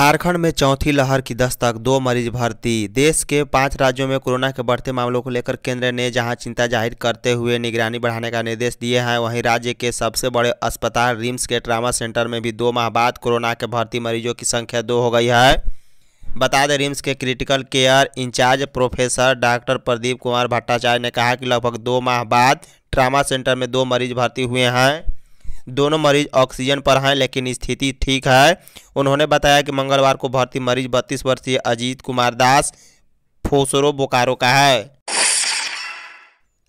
झारखंड में चौथी लहर की दस्तक दो मरीज भर्ती देश के पांच राज्यों में कोरोना के बढ़ते मामलों को लेकर केंद्र ने जहां चिंता जाहिर करते हुए निगरानी बढ़ाने का निर्देश दिए हैं वहीं राज्य के सबसे बड़े अस्पताल रिम्स के ट्रामा सेंटर में भी दो माह बाद कोरोना के भर्ती मरीजों की संख्या दो हो गई है बता दें रिम्स के critical care in charge professor doctor Pradeep Kumar Bhattacharya ने कहा कि लगभग दो माह बाद ट्रामा सेंटर में दो मरीज भर्ती हुए हैं दोनों मरीज ऑक्सीजन पर हैं लेकिन स्थिति ठीक है उन्होंने बताया कि मंगलवार को भर्ती मरीज बत्तीस वर्षीय अजीत कुमार दास फोसरो बोकारो का है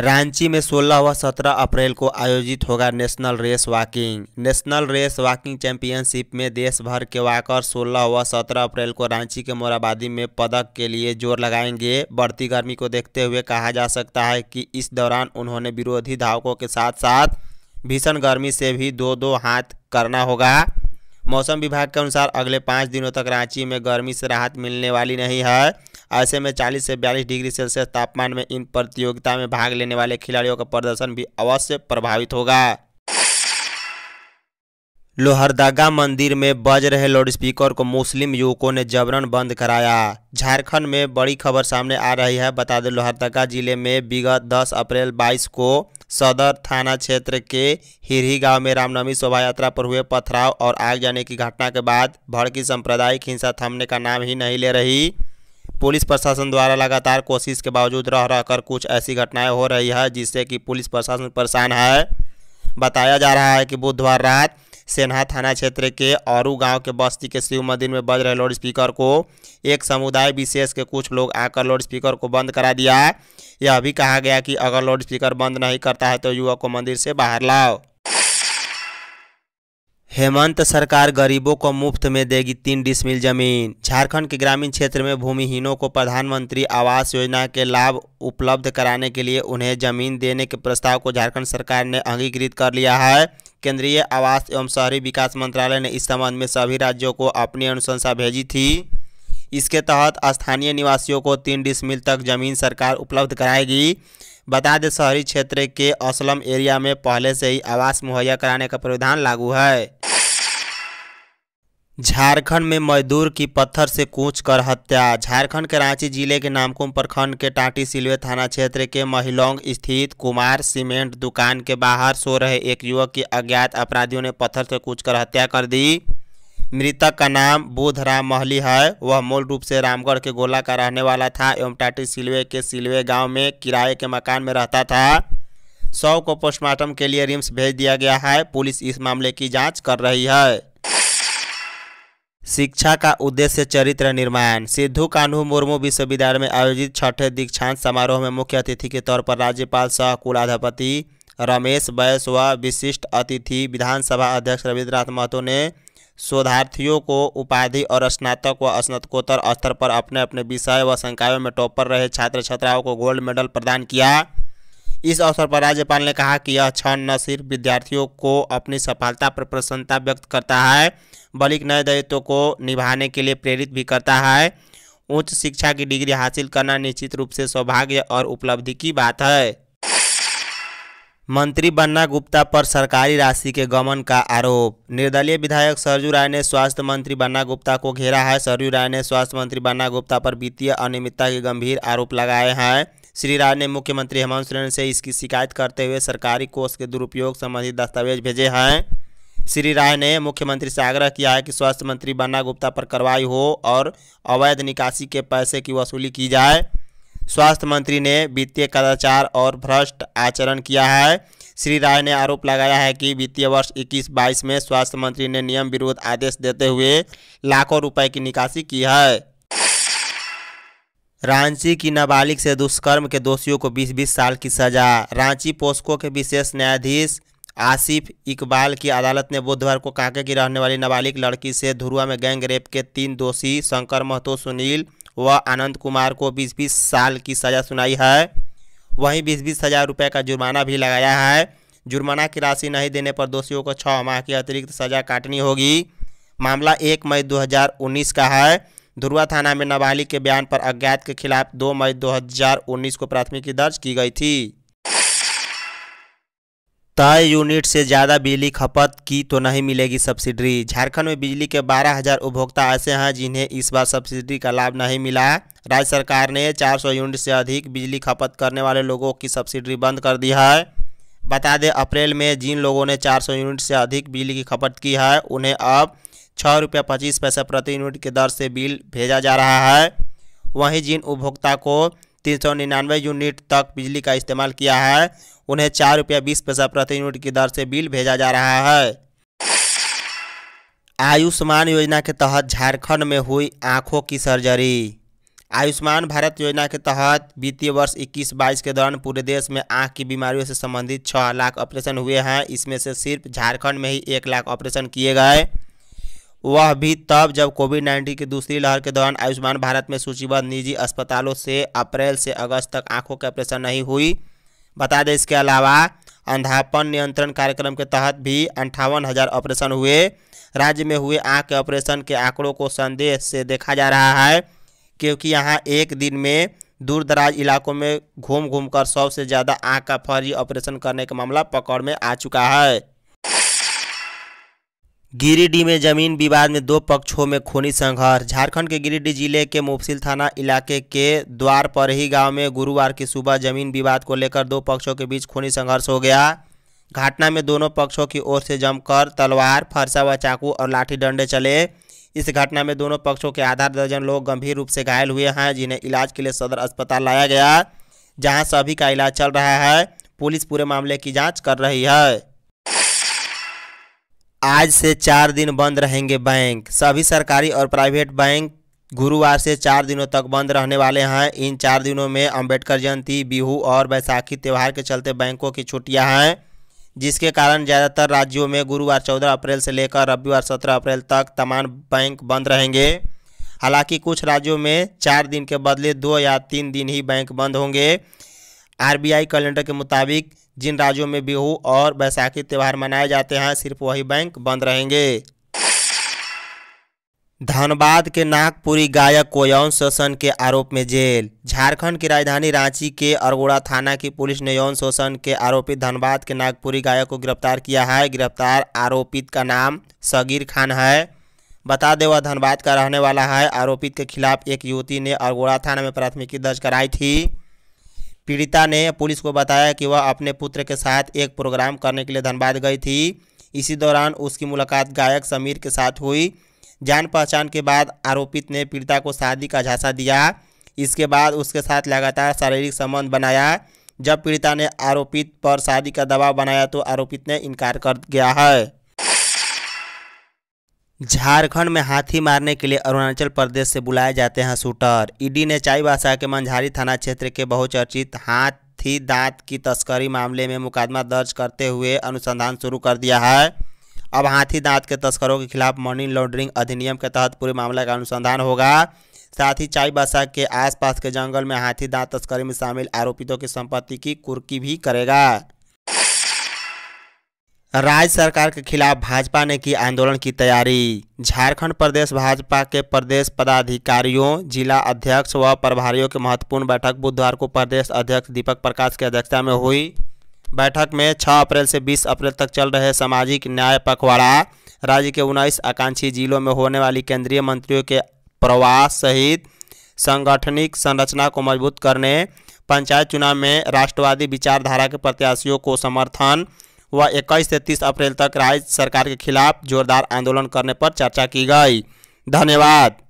रांची में 16 व 17 अप्रैल को आयोजित होगा national race walking national race walking championship में देश भर के वॉकर 16 व 17 अप्रैल को रांची के मोराबादी में पदक के लिए जोर लगाएंगे बढ़ती गर्मी को देखते हुए कहा जा सकता है कि इस दौरान उन्होंने विरोधी धावकों के साथ साथ भीषण गर्मी से भी दो दो हाथ करना होगा मौसम विभाग के अनुसार अगले पाँच दिनों तक रांची में गर्मी से राहत मिलने वाली नहीं है ऐसे में 40 से 42 डिग्री सेल्सियस तापमान में इन प्रतियोगिता में भाग लेने वाले खिलाड़ियों का प्रदर्शन भी अवश्य प्रभावित होगा लोहरदगा मंदिर में बज रहे लाउडस्पीकर को मुस्लिम युवकों ने जबरन बंद कराया झारखंड में बड़ी खबर सामने आ रही है बता दें लोहरदगा जिले में विगत 10 अप्रैल 22 को सदर थाना क्षेत्र के हिरही गांव में रामनवमी शोभा यात्रा पर हुए पथराव और आग जाने की घटना के बाद भड़की सांप्रदायिक हिंसा थमने का नाम ही नहीं ले रही पुलिस प्रशासन द्वारा लगातार कोशिश के बावजूद रह रहकर कुछ ऐसी घटनाएं हो रही है जिससे कि पुलिस प्रशासन परेशान है बताया जा रहा है कि बुधवार रात सेन्हा थाना क्षेत्र के औरू गांव के बस्ती के शिव मंदिर में बज रहे लाउड स्पीकर को एक समुदाय विशेष के कुछ लोग आकर लाउड स्पीकर को बंद करा दिया यह भी कहा गया कि अगर लाउड स्पीकर बंद नहीं करता है तो युवक को मंदिर से बाहर लाओ हेमंत सरकार गरीबों को मुफ्त में देगी तीन डिसमिल जमीन झारखंड के ग्रामीण क्षेत्र में भूमिहीनों को प्रधानमंत्री आवास योजना के लाभ उपलब्ध कराने के लिए उन्हें जमीन देने के प्रस्ताव को झारखंड सरकार ने अंगीकृत कर लिया है केंद्रीय आवास एवं शहरी विकास मंत्रालय ने इस संबंध में सभी राज्यों को अपनी अनुशंसा भेजी थी इसके तहत स्थानीय निवासियों को तीन डिसमिल तक जमीन सरकार उपलब्ध कराएगी बता दें शहरी क्षेत्र के असलम एरिया में पहले से ही आवास मुहैया कराने का प्रावधान लागू है झारखंड में मजदूर की पत्थर से कूच कर हत्या झारखंड के रांची जिले के नामकुम प्रखंड के टाटी सिलवे थाना क्षेत्र के महिलोंग स्थित कुमार सीमेंट दुकान के बाहर सो रहे एक युवक की अज्ञात अपराधियों ने पत्थर से कूच कर हत्या कर दी मृतक का नाम राम महली है वह मूल रूप से रामगढ़ के गोला का रहने वाला था एवं टाटी सिलवे के सिलवे गांव में किराए के मकान में रहता था शव को पोस्टमार्टम के लिए रिम्स भेज दिया गया है पुलिस इस मामले की जांच कर रही है शिक्षा का उद्देश्य चरित्र निर्माण सिद्धू कान्हू मुर्मू विश्वविद्यालय में आयोजित छठे दीक्षांत समारोह में मुख्य अतिथि के तौर पर राज्यपाल सह कुलाधिपति रमेश बैस व विशिष्ट अतिथि विधानसभा अध्यक्ष रविन्द्रनाथ महतो ने शोधार्थियों को उपाधि और स्नातक व स्नातकोत्तर स्तर पर अपने अपने विषय व संकायों में टॉपर रहे छात्र छात्राओं को गोल्ड मेडल प्रदान किया इस अवसर पर राज्यपाल ने कहा कि यह क्षण न सिर्फ विद्यार्थियों को अपनी सफलता पर प्रसन्नता व्यक्त करता है बल्कि नए दायित्व को निभाने के लिए प्रेरित भी करता है उच्च शिक्षा की डिग्री हासिल करना निश्चित रूप से सौभाग्य और उपलब्धि की बात है मंत्री बन्ना गुप्ता पर सरकारी राशि के गमन का आरोप निर्दलीय विधायक सरजू राय ने स्वास्थ्य मंत्री बन्ना गुप्ता को घेरा है सरजू राय ने स्वास्थ्य मंत्री बन्ना गुप्ता पर वित्तीय अनियमितता के गंभीर आरोप लगाए हैं श्री राय ने मुख्यमंत्री हेमंत सोरेन से इसकी शिकायत करते हुए सरकारी कोष के दुरुपयोग संबंधी दस्तावेज भेजे हैं श्री राय ने मुख्यमंत्री से आग्रह किया है कि स्वास्थ्य मंत्री बन्ना गुप्ता पर कार्रवाई हो और अवैध निकासी के पैसे की वसूली की जाए स्वास्थ्य मंत्री ने वित्तीय कदाचार और भ्रष्ट आचरण किया है श्री राय ने आरोप लगाया है कि वित्तीय वर्ष 21-22 में स्वास्थ्य मंत्री ने नियम विरोध आदेश देते हुए लाखों रुपए की निकासी की है रांची की नाबालिग से दुष्कर्म के दोषियों को 20-20 साल की सजा रांची पोस्को के विशेष न्यायाधीश आसिफ इकबाल की अदालत ने बुधवार को कांके की रहने वाली नाबालिग लड़की से धुरुआ में गैंग रेप के तीन दोषी शंकर महतो सुनील व आनंद कुमार को बीस बीस साल की सज़ा सुनाई है वहीं बीस बीस हज़ार रुपये का जुर्माना भी लगाया है जुर्माना की राशि नहीं देने पर दोषियों को छः माह की अतिरिक्त सज़ा काटनी होगी मामला एक मई 2019 का है धुरुआ थाना में नाबालिग के बयान पर अज्ञात के खिलाफ दो मई 2019 को प्राथमिकी दर्ज की गई थी तय यूनिट से ज़्यादा बिजली खपत की तो नहीं मिलेगी सब्सिडी झारखंड में बिजली के बारह हज़ार उपभोक्ता ऐसे हैं जिन्हें इस बार सब्सिडी का लाभ नहीं मिला राज्य सरकार ने 400 यूनिट से अधिक बिजली खपत करने वाले लोगों की सब्सिडी बंद कर दी है बता दें अप्रैल में जिन लोगों ने 400 यूनिट से अधिक बिजली की खपत की है उन्हें अब छः रुपये पच्चीस पैसे प्रति यूनिट की दर से बिल भेजा जा रहा है वहीं जिन उपभोक्ता को तीन सौ निन्यानवे यूनिट तक बिजली का इस्तेमाल किया है उन्हें चार रुपया बीस पैसा प्रति यूनिट की दर से बिल भेजा जा रहा है आयुष्मान योजना के तहत झारखंड में हुई आंखों की सर्जरी आयुष्मान भारत योजना के तहत वित्तीय वर्ष इक्कीस बाईस के दौरान पूरे देश में आंख की बीमारियों से संबंधित छः लाख ऑपरेशन हुए हैं इसमें से सिर्फ झारखंड में ही एक लाख ऑपरेशन किए गए वह भी तब जब कोविड नाइन्टीन की दूसरी लहर के दौरान आयुष्मान भारत में सूचीबद्ध निजी अस्पतालों से अप्रैल से अगस्त तक आंखों के ऑपरेशन नहीं हुई बता दें इसके अलावा अंधापन नियंत्रण कार्यक्रम के तहत भी अंठावन हज़ार ऑपरेशन हुए राज्य में हुए आँख के ऑपरेशन के आंकड़ों को संदेश से देखा जा रहा है क्योंकि यहाँ एक दिन में दूर दराज इलाकों में घूम घूम कर सौ से ज़्यादा आँख का फर्जी ऑपरेशन करने का मामला पकड़ में आ चुका है गिरिडीह में जमीन विवाद में दो पक्षों में खूनी संघर्ष झारखंड के गिरिडीह जिले के मुफसिल थाना इलाके के द्वार पर ही गांव में गुरुवार की सुबह जमीन विवाद को लेकर दो पक्षों के बीच खूनी संघर्ष हो गया घटना में दोनों पक्षों की ओर से जमकर तलवार फरसा व चाकू और लाठी डंडे चले इस घटना में दोनों पक्षों के आधा दर्जन लोग गंभीर रूप से घायल हुए हैं जिन्हें इलाज के लिए सदर अस्पताल लाया गया जहाँ सभी का इलाज चल रहा है पुलिस पूरे मामले की जाँच कर रही है आज से चार दिन बंद रहेंगे बैंक सभी सरकारी और प्राइवेट बैंक गुरुवार से चार दिनों तक बंद रहने वाले हैं इन चार दिनों में अंबेडकर जयंती बिहू और बैसाखी त्यौहार के चलते बैंकों की छुट्टियां हैं जिसके कारण ज़्यादातर राज्यों में गुरुवार चौदह अप्रैल से लेकर रविवार सत्रह अप्रैल तक तमाम बैंक बंद रहेंगे हालांकि कुछ राज्यों में चार दिन के बदले दो या तीन दिन ही बैंक बंद होंगे आर कैलेंडर के मुताबिक जिन राज्यों में बिहू और बैसाखी त्यौहार मनाए जाते हैं सिर्फ वही बैंक बंद रहेंगे धनबाद के नागपुरी गायक को यौन शोषण के आरोप में जेल झारखंड की राजधानी रांची के अरगोड़ा थाना की पुलिस ने यौन शोषण के आरोपी धनबाद के नागपुरी गायक को गिरफ्तार किया है गिरफ्तार आरोपित का नाम सगीर खान है बता दें वह धनबाद का रहने वाला है आरोपित के खिलाफ एक युवती ने अरगोड़ा थाना में प्राथमिकी दर्ज कराई थी पीड़िता ने पुलिस को बताया कि वह अपने पुत्र के साथ एक प्रोग्राम करने के लिए धनबाद गई थी इसी दौरान उसकी मुलाकात गायक समीर के साथ हुई जान पहचान के बाद आरोपित ने पीड़िता को शादी का झांसा दिया इसके बाद उसके साथ लगातार शारीरिक संबंध बनाया जब पीड़िता ने आरोपित पर शादी का दबाव बनाया तो आरोपित ने इनकार कर गया है झारखंड में हाथी मारने के लिए अरुणाचल प्रदेश से बुलाए जाते हैं शूटर ईडी ने चाईबासा के मंझारी थाना क्षेत्र के बहुचर्चित हाथी दांत की तस्करी मामले में मुकदमा दर्ज करते हुए अनुसंधान शुरू कर दिया है अब हाथी दांत के तस्करों के खिलाफ मनी लॉन्ड्रिंग अधिनियम के तहत पूरे मामले का अनुसंधान होगा साथ ही चाईबासा के आसपास के जंगल में हाथी दांत तस्करी में शामिल आरोपितों की संपत्ति की कुर्की भी करेगा राज्य सरकार के खिलाफ भाजपा ने की आंदोलन की तैयारी झारखंड प्रदेश भाजपा के प्रदेश पदाधिकारियों जिला अध्यक्ष व प्रभारियों की महत्वपूर्ण बैठक बुधवार को प्रदेश अध्यक्ष दीपक प्रकाश की अध्यक्षता में हुई बैठक में 6 अप्रैल से 20 अप्रैल तक चल रहे सामाजिक न्याय पखवाड़ा राज्य के उन्नीस आकांक्षी जिलों में होने वाली केंद्रीय मंत्रियों के प्रवास सहित संगठनिक संरचना को मजबूत करने पंचायत चुनाव में राष्ट्रवादी विचारधारा के प्रत्याशियों को समर्थन व 21 से 30 अप्रैल तक राज्य सरकार के खिलाफ जोरदार आंदोलन करने पर चर्चा की गई धन्यवाद